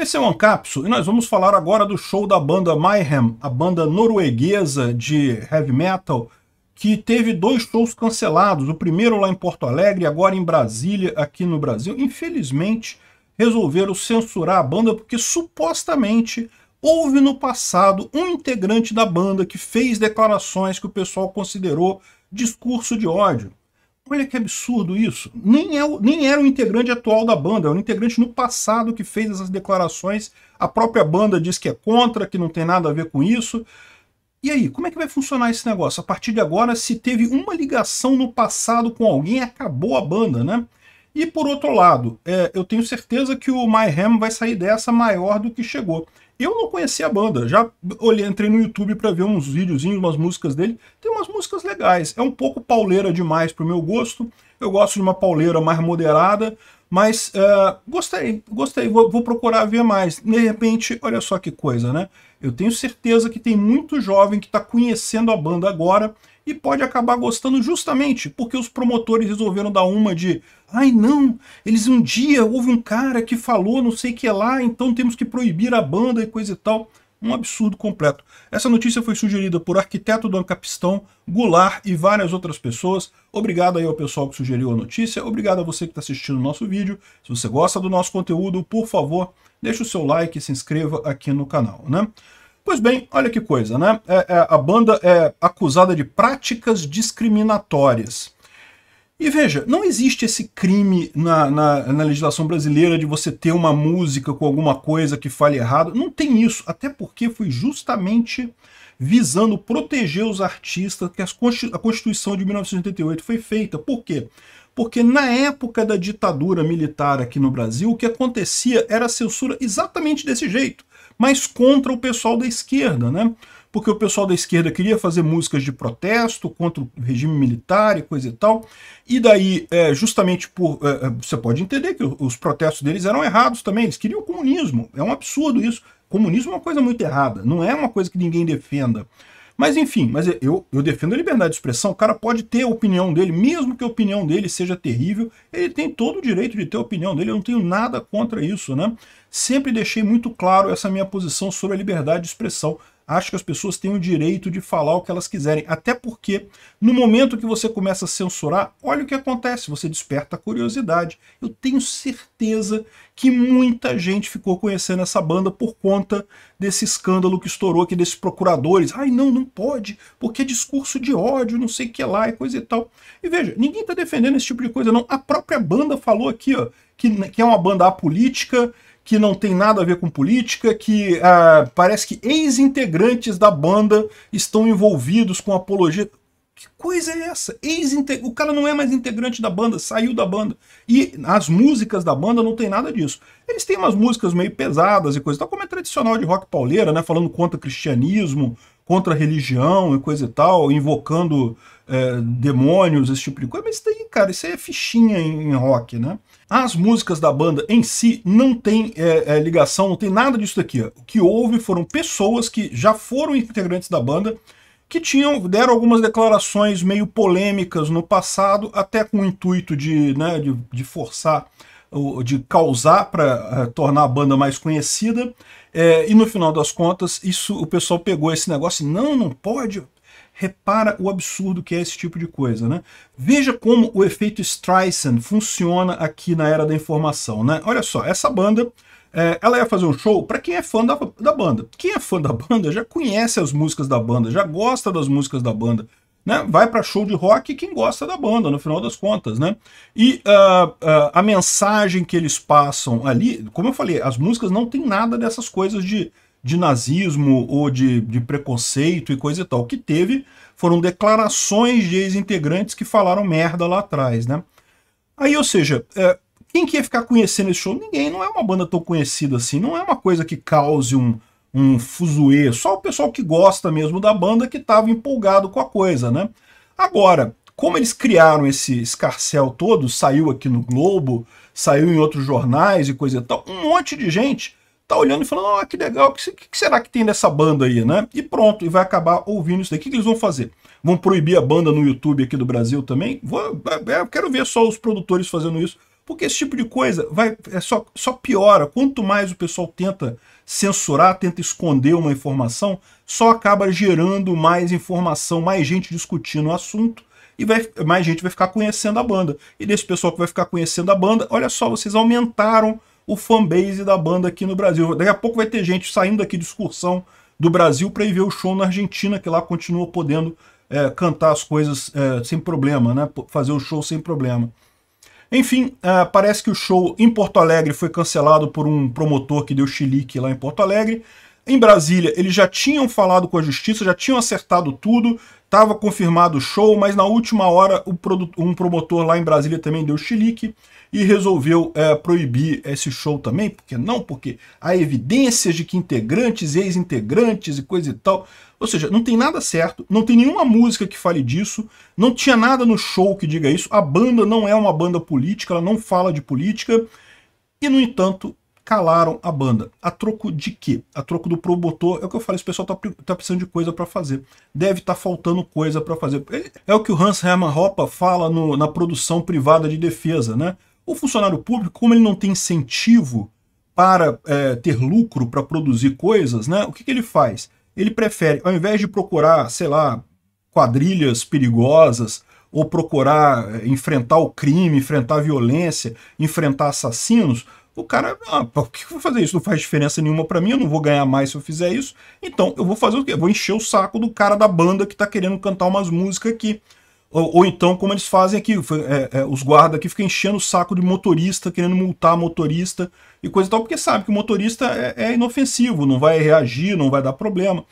Esse é o Ancapsu e nós vamos falar agora do show da banda Mayhem, a banda norueguesa de heavy metal, que teve dois shows cancelados, o primeiro lá em Porto Alegre, e agora em Brasília, aqui no Brasil. Infelizmente, resolveram censurar a banda porque supostamente houve no passado um integrante da banda que fez declarações que o pessoal considerou discurso de ódio. Olha que absurdo isso. Nem, é, nem era o integrante atual da banda, é um integrante no passado que fez essas declarações. A própria banda diz que é contra, que não tem nada a ver com isso. E aí, como é que vai funcionar esse negócio? A partir de agora, se teve uma ligação no passado com alguém, acabou a banda, né? E por outro lado, é, eu tenho certeza que o Ham vai sair dessa maior do que chegou. Eu não conhecia a banda, já olhei, entrei no YouTube para ver uns videozinhos, umas músicas dele. Tem umas músicas legais, é um pouco pauleira demais pro meu gosto. Eu gosto de uma pauleira mais moderada, mas uh, gostei, gostei, vou, vou procurar ver mais. De repente, olha só que coisa, né? Eu tenho certeza que tem muito jovem que está conhecendo a banda agora e pode acabar gostando justamente porque os promotores resolveram dar uma de ai não, eles um dia houve um cara que falou não sei que lá, então temos que proibir a banda e coisa e tal. Um absurdo completo. Essa notícia foi sugerida por arquiteto do Ancapistão, Goulart e várias outras pessoas. Obrigado aí ao pessoal que sugeriu a notícia, obrigado a você que está assistindo o nosso vídeo. Se você gosta do nosso conteúdo, por favor, deixe o seu like e se inscreva aqui no canal, né? Pois bem, olha que coisa, né? É, é, a banda é acusada de práticas discriminatórias. E veja, não existe esse crime na, na, na, legislação brasileira de você ter uma música com alguma coisa que fale errado. Não tem isso, até porque foi justamente visando proteger os artistas que a Constituição de 1988 foi feita. Por quê? Porque na época da ditadura militar aqui no Brasil, o que acontecia era censura exatamente desse jeito, mas contra o pessoal da esquerda, né? porque o pessoal da esquerda queria fazer músicas de protesto contra o regime militar e coisa e tal. E daí, é, justamente por. É, é você pode entender que os protestos deles eram errados também, eles queriam o comunismo. É um absurdo isso. Comunismo é uma coisa muito errada, não é uma coisa que ninguém defenda. Mas enfim, mas é, eu, eu defendo a liberdade de expressão. O cara pode ter a opinião dele, mesmo que a opinião dele seja terrível, ele tem todo o direito de ter a opinião dele, eu não tenho nada contra isso, né? Sempre deixei muito claro essa minha posição sobre a liberdade de expressão acho que as pessoas têm o direito de falar o que elas quiserem. Até porque, no momento que você começa a censurar, olha o que acontece, você desperta a curiosidade. Eu tenho certeza que muita gente ficou conhecendo essa banda por conta desse escândalo que estourou aqui, desses procuradores. Ai, não, não pode, porque é discurso de ódio, não sei o que lá, e coisa e tal. E veja, ninguém está defendendo esse tipo de coisa, não. A própria banda falou aqui, ó, que, que é uma banda apolítica, que não tem nada a ver com política, que ah, parece que ex-integrantes da banda estão envolvidos com apologia. Que coisa é essa? Ex o cara não é mais integrante da banda, saiu da banda. E as músicas da banda não tem nada disso. Eles têm umas músicas meio pesadas e coisa tal, como é tradicional de rock pauleira, né? Falando contra cristianismo, contra a religião e coisa e tal, invocando é, demônios, esse tipo de coisa. Mas isso daí, cara, isso aí é fichinha em, em rock, né? As músicas da banda em si não tem é, é, ligação, não tem nada disso daqui. O que houve foram pessoas que já foram integrantes da banda que tinham deram algumas declarações meio polêmicas no passado, até com o intuito de, né, de, de forçar de causar para eh, tornar a banda mais conhecida. É, e no final das contas, isso o pessoal pegou esse negócio e não, não pode. Repara o absurdo que é esse tipo de coisa, né? Veja como o efeito Streisand funciona aqui na era da informação, né? Olha só, essa banda é, ela ia fazer um show para quem é fã da, da, banda. Quem é fã da banda já conhece as músicas da banda, já gosta das músicas da banda, né? Vai para show de rock quem gosta da banda, no final das contas, né? E uh, uh, a mensagem que eles passam ali, como eu falei, as músicas não tem nada dessas coisas de, de nazismo ou de, de preconceito e coisa e tal. O que teve foram declarações de ex-integrantes que falaram merda lá atrás, né? Aí, ou seja, é, quem que ia ficar conhecendo esse show? Ninguém, não é uma banda tão conhecida assim, não é uma coisa que cause um, um fuzuê, só o pessoal que gosta mesmo da banda que estava empolgado com a coisa, né? Agora, como eles criaram esse escarcel todo, saiu aqui no Globo, saiu em outros jornais e coisa e tal, um monte de gente tá olhando e falando, ah, que legal, o que, que, será que tem nessa banda aí, né? E pronto, e vai acabar ouvindo isso daí. O que, que eles vão fazer? Vão proibir a banda no YouTube aqui do Brasil também? Vou, é, é, eu quero ver só os produtores fazendo isso porque esse tipo de coisa vai, é só, só piora. Quanto mais o pessoal tenta censurar, tenta esconder uma informação, só acaba gerando mais informação, mais gente discutindo o assunto e vai, mais gente vai ficar conhecendo a banda. E desse pessoal que vai ficar conhecendo a banda, olha só, vocês aumentaram o fanbase da banda aqui no Brasil. Daqui a pouco vai ter gente saindo aqui de excursão do Brasil para ir ver o show na Argentina, que lá continua podendo é, cantar as coisas é, sem problema, né? fazer o show sem problema. Enfim, uh, parece que o show em Porto Alegre foi cancelado por um promotor que deu chilique lá em Porto Alegre. Em Brasília, eles já tinham falado com a justiça, já tinham acertado tudo, Tava confirmado o show, mas na última hora um promotor lá em Brasília também deu chilique e resolveu é, proibir esse show também, porque não, porque há evidências de que integrantes, ex-integrantes e coisa e tal. Ou seja, não tem nada certo, não tem nenhuma música que fale disso, não tinha nada no show que diga isso, a banda não é uma banda política, ela não fala de política, e no entanto calaram a banda. A troco de quê? A troco do promotor, é o que eu falei, esse pessoal tá, tá precisando de coisa para fazer. Deve estar tá faltando coisa para fazer. É, é o que o Hans Hermann Hoppe fala no, na produção privada de defesa, né? O funcionário público, como ele não tem incentivo para é, ter lucro, para produzir coisas, né? O que, que ele faz? Ele prefere, ao invés de procurar, sei lá, quadrilhas perigosas, ou procurar é, enfrentar o crime, enfrentar a violência, enfrentar assassinos, o cara, ah, por que eu vou fazer isso? Não faz diferença nenhuma para mim, eu não vou ganhar mais se eu fizer isso. Então, eu vou fazer o quê? Eu vou encher o saco do cara da banda que tá querendo cantar umas músicas aqui. Ou, ou então, como eles fazem aqui, é, é, os guardas aqui ficam enchendo o saco de motorista, querendo multar motorista e coisa e tal, porque sabe que o motorista é, é inofensivo, não vai reagir, não vai dar problema.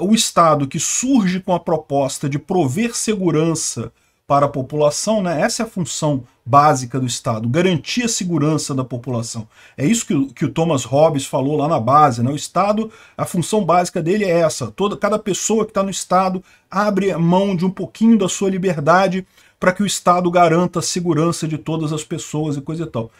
O Estado que surge com a proposta de prover segurança para a população, né? Essa é a função básica do Estado, garantir a segurança da população. É isso que o, que o Thomas Hobbes falou lá na base, né? O Estado, a função básica dele é essa. Toda, cada pessoa que está no Estado abre mão de um pouquinho da sua liberdade para que o Estado garanta a segurança de todas as pessoas e coisa e tal.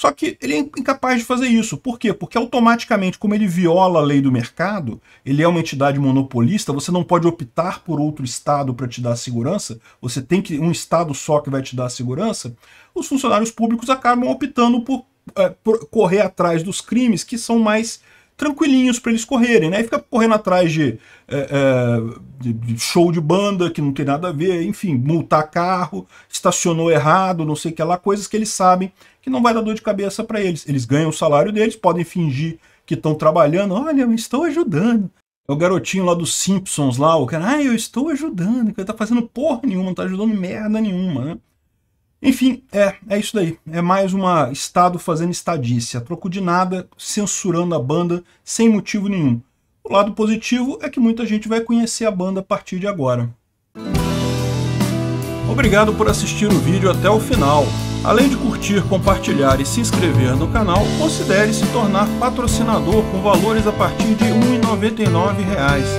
Só que ele é incapaz de fazer isso. Por quê? Porque automaticamente, como ele viola a lei do mercado, ele é uma entidade monopolista, você não pode optar por outro Estado para te dar segurança, você tem que um Estado só que vai te dar segurança, os funcionários públicos acabam optando por, é, por correr atrás dos crimes que são mais tranquilinhos para eles correrem, né? E fica correndo atrás de, é, é, de, show de banda que não tem nada a ver, enfim, multar carro, estacionou errado, não sei o que lá, coisas que eles sabem que não vai dar dor de cabeça para eles. Eles ganham o salário deles, podem fingir que estão trabalhando, olha, eu estou ajudando. É o garotinho lá dos Simpsons lá, o cara, ah, eu estou ajudando, que ele tá fazendo porra nenhuma, não tá ajudando merda nenhuma, né? Enfim, é, é isso daí. É mais uma Estado fazendo estadícia, troco de nada, censurando a banda sem motivo nenhum. O lado positivo é que muita gente vai conhecer a banda a partir de agora. Obrigado por assistir o vídeo até o final. Além de curtir, compartilhar e se inscrever no canal, considere se tornar patrocinador com valores a partir de R$ 1,99